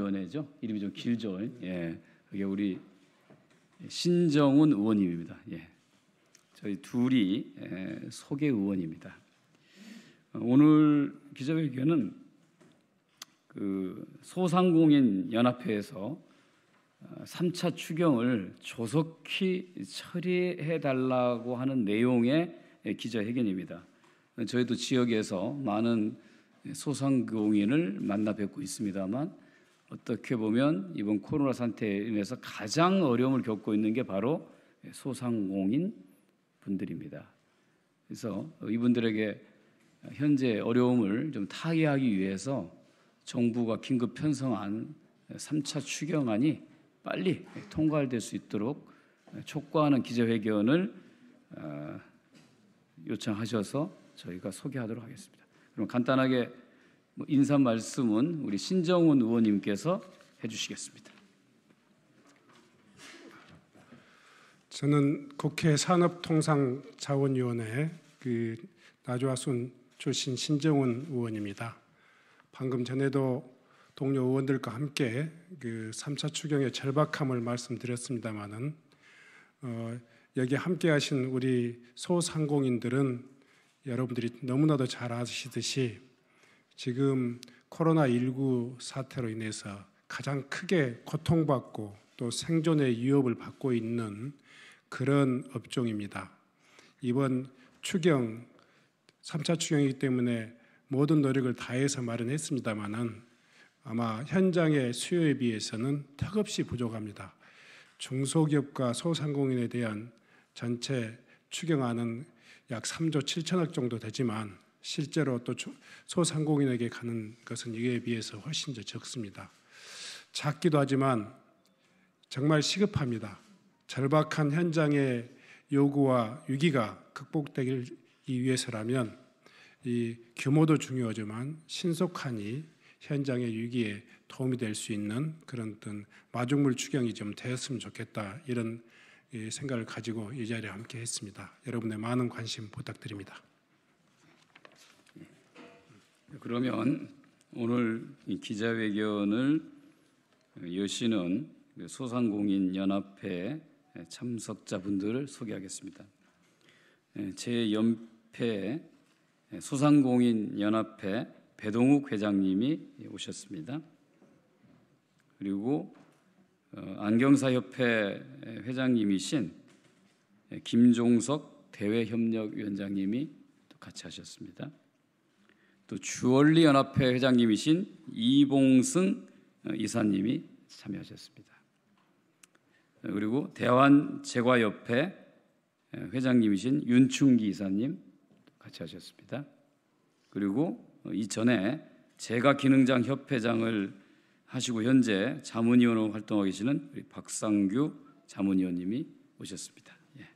위원회죠. 이름이 좀 길죠. 예, 그게 우리 신정훈 의원님입니다. 예, 저희 둘이 예, 소개 의원입니다. 오늘 기자회견은 그 소상공인 연합회에서 3차 아, 추경을 조속히 처리해 달라고 하는 내용의 기자회견입니다. 저희도 지역에서 많은 소상공인을 만나 뵙고 있습니다만 어떻게 보면 이번 코로나 상태에 인해서 가장 어려움을 겪고 있는 게 바로 소상공인 분들입니다. 그래서 이분들에게 현재 어려움을 좀 타개하기 위해서 정부가 긴급 편성한 3차 추경안이 빨리 통과될 수 있도록 촉구하는 기자회견을 아, 요청하셔서 저희가 소개하도록 하겠습니다. 그럼 간단하게 뭐 인사 말씀은 우리 신정훈 의원님께서 해주시겠습니다. 저는 국회 산업통상자원위원회 그 나주하순 출신 신정훈 의원입니다. 방금 전에도 동료 의원들과 함께 그 3차 추경의 절박함을 말씀드렸습니다마는 어, 여기 함께하신 우리 소상공인들은 여러분들이 너무나도 잘 아시듯이 지금 코로나19 사태로 인해서 가장 크게 고통받고 또 생존의 위협을 받고 있는 그런 업종입니다. 이번 추경 3차 추경이기 때문에 모든 노력을 다해서 말은 했습니다만은 아마 현장의 수요에 비해서는 턱없이 부족합니다. 중소기업과 소상공인에 대한 전체 추경안은 약 3조 7천억 정도 되지만 실제로 또 소상공인에게 가는 것은 이에 비해서 훨씬 더 적습니다. 작기도 하지만 정말 시급합니다. 절박한 현장의 요구와 위기가 극복되기 위해서라면 이 규모도 중요하지만 신속하니 현장의 위기에 도움이 될 수 있는 그런 어떤 마중물 추경이 좀 되었으면 좋겠다 이런 생각을 가지고 이 자리에 함께 했습니다. 여러분의 많은 관심 부탁드립니다. 그러면 오늘 기자회견을 여시는 그 소상공인연합회 참석자분들을 소개하겠습니다. 예, 제 연패 소상공인연합회 배동욱 회장님이 오셨습니다. 그리고 어, 안경사협회 회장님이신 김종석 대외협력위원장님이 같이 하셨습니다. 또 주얼리 연합회 회장님이신 이봉승 어, 이사님이 참여하셨습니다. 어, 그리고 대환 재과협회 어, 회장님이신 윤충기 이사님 같이 하셨습니다. 그리고 이전에 제가 기능장 협회장을 하시고 현재 자문위원으로 활동하고 계시는 우리 박상규 자문위원님이 오셨습니다. 예.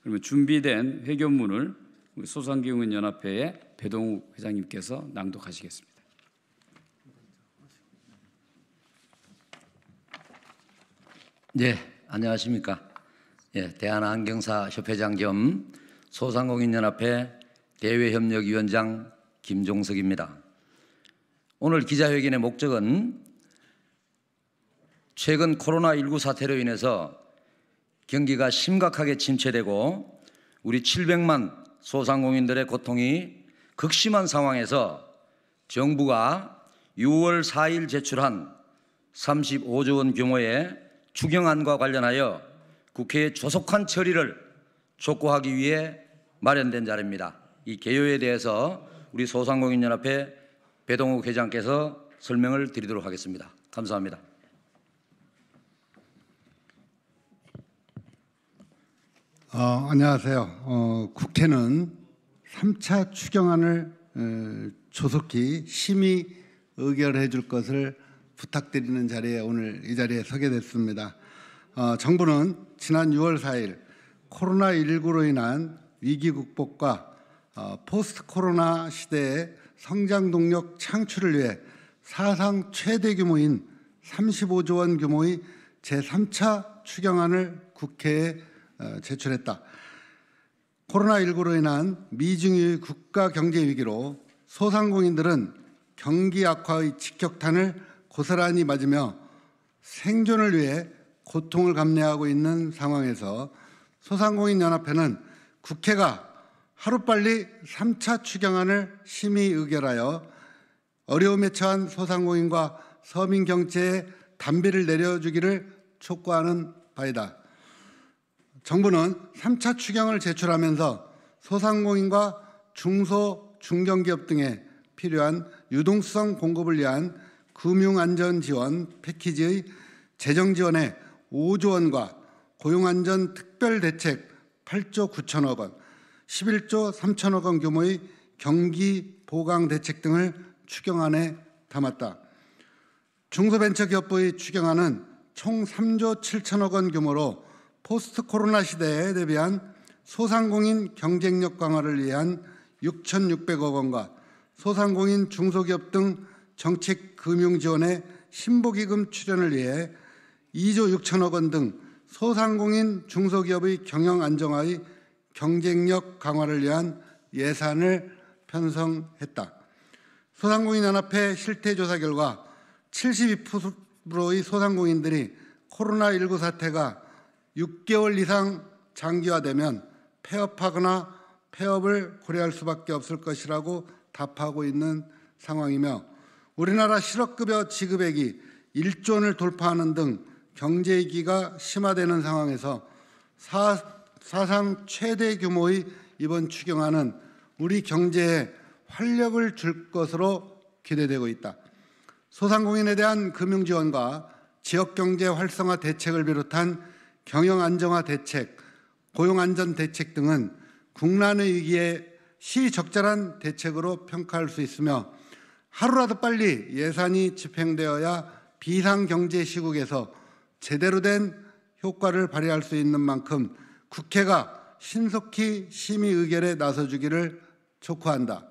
그러면 준비된 회견문을 소상기흥은 연합회의 배동우 회장님께서 낭독하시겠습니다. 네, 안녕하십니까? 예, 대한안경사 협회장 겸 소상공인연합회 대외협력위원장 김종석입니다. 오늘 기자회견의 목적은 최근 코로나19 사태로 인해서 경기가 심각하게 침체되고 우리 700만 소상공인들의 고통이 극심한 상황에서 정부가 6월 4일 제출한 35조 원 규모의 추경안과 관련하여 국회에 조속한 처리를 촉구하기 위해 마련된 자리입니다. 이 개요에 대해서 우리 소상공인연합회 배동욱 회장께서 설명을 드리도록 하겠습니다. 감사합니다. 어, 안녕하세요. 어, 국회는 3차 추경안을 에, 조속히 심의 의결해 줄 것을 부탁드리는 자리에 오늘 이 자리에 서게 됐습니다. 어, 정부는 지난 6월 4일 코로나19로 인한 위기 극복과 어, 포스트 코로나 시대의 성장 동력 창출을 위해 사상 최대 규모인 35조 원 규모의 제3차 추경안을 국회에 어, 제출했다. 코로나19로 인한 미중의 국가 경제 위기로 소상공인들은 경기 악화의 직격탄을 고스란히 맞으며 생존을 위해 고통을 감내하고 있는 상황에서 소상공인 연합회는 국회가 하루빨리 3차 추경안을 심의 의결하여 어려움에 처한 소상공인과 서민 경제에 담비를 내려주기를 촉구하는 바이다. 정부는 3차 추경을 제출하면서 소상공인과 중소, 중견기업 등에 필요한 유동성 공급을 위한 금융안전 지원 패키지의 재정 지원에 5조 원과 고용안전 특별대책 8조 9천억 원, 11조 3천억 원 규모의 경기 보강 대책 등을 추경안에 담았다. 중소벤처기업부의 추경안은 총 3조 7천억 원 규모로 포스트 코로나 시대에 대비한 소상공인 경쟁력 강화를 위한 6,600억 원과 소상공인 중소기업 등 정책 금융 지원의 신보기금 출연을 위해 2조 6천억 원 등 소상공인 중소기업의 경영 안정화의 경쟁력 강화를 위한 예산을 편성했다. 소상공인 연합회 실태조사 결과 72%의 소상공인들이 코로나19 사태가 6개월 이상 장기화되면 폐업하거나 폐업을 고려할 수밖에 없을 것이라고 답하고 있는 상황이며 우리나라 실업급여 지급액이 1조 원을 돌파하는 등 경제위기가 심화되는 상황에서 사, 사상 최대 규모의 이번 추경안은 우리 경제에 활력을 줄 것으로 기대되고 있다. 소상공인에 대한 금융지원과 지역경제 활성화 대책을 비롯한 경영 안정화 대책, 고용 안전 대책 등은 국난의 위기에 시적절한 대책으로 평가할 수 있으며 하루라도 빨리 예산이 집행되어야 비상 경제 시국에서 제대로 된 효과를 발휘할 수 있는 만큼 국회가 신속히 심의 의결에 나서주기를 촉구한다.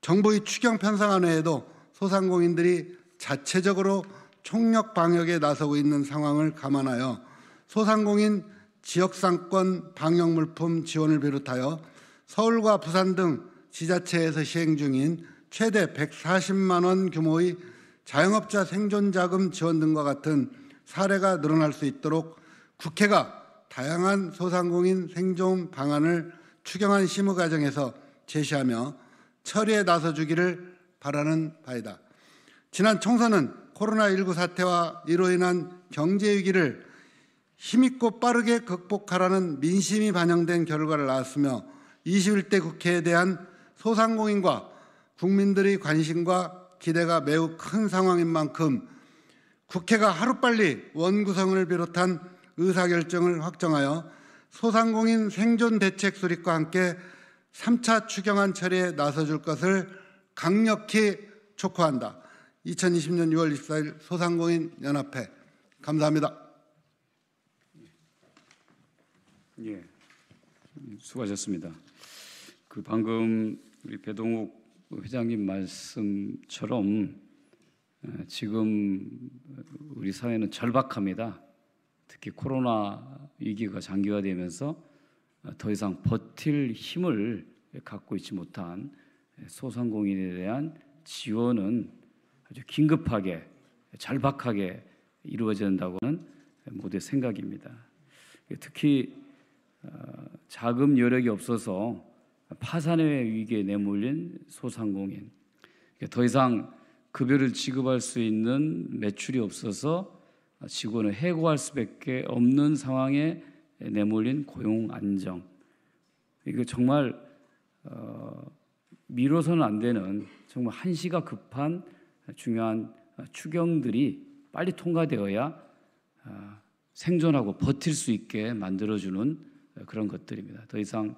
정부의 추경 편성안에도 소상공인들이 자체적으로 총력 방역에 나서고 있는 상황을 감안하여 소상공인 지역상권 방역물품 지원을 비롯하여 서울과 부산 등 지자체에서 시행 중인 최대 140만 원 규모의 자영업자 생존자금 지원 등과 같은 사례가 늘어날 수 있도록 국회가 다양한 소상공인 생존 방안을 추경한 심의 과정에서 제시하며 처리에 나서주기를 바라는 바이다. 지난 총선은 코로나19 사태와 이로 인한 경제 위기를 힘있고 빠르게 극복하라는 민심이 반영된 결과를 낳았으며 21대 국회에 대한 소상공인과 국민들의 관심과 기대가 매우 큰 상황인 만큼 국회가 하루빨리 원구성을 비롯한 의사결정을 확정하여 소상공인 생존 대책 수립과 함께 3차 추경안 처리에 나서줄 것을 강력히 촉구한다. 2020년 6월 24일 소상공인 연합회 감사합니다. 예, 수고하셨습니다. 그 방금 우리 배동욱 회장님 말씀처럼 어, 지금 우리 사회는 절박합니다. 특히 코로나 위기가 장기화되면서 어, 더 이상 버틸 힘을 갖고 있지 못한 소상공인에 대한 지원은 아주 긴급하게 절박하게 이루어진다고는 모두의 생각입니다. 특히 자금 여력이 없어서 파산의 위기에 내몰린 소상공인. 더 이상 급여를 지급할 수 있는 매출이 없어서 직원을 해고할 수밖에 없는 상황에 내몰린 고용 안정. 이거 정말 어, 미뤄서는 안 되는 정말 한시가 급한 중요한 추경들이 빨리 통과되어야 아, 생존하고 버틸 수 있게 만들어주는 그런 것들입니다. 더 이상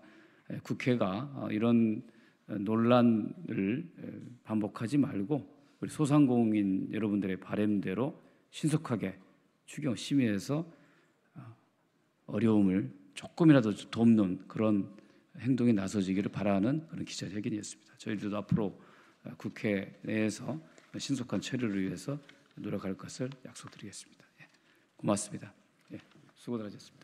국회가 어, 이런 어, 논란을 반복하지 말고 우리 소상공인 여러분들의 바램대로 신속하게 추경 심의해서 어, 어려움을 조금이라도 돕는 그런 행동에 나서지기를 바라는 그런 기자회견이었습니다. 저희들도 앞으로 국회 내에서 신속한 처리를 위해서 노력할 것을 약속드리겠습니다. 예, 고맙습니다. 예, 수고들 하셨습니다.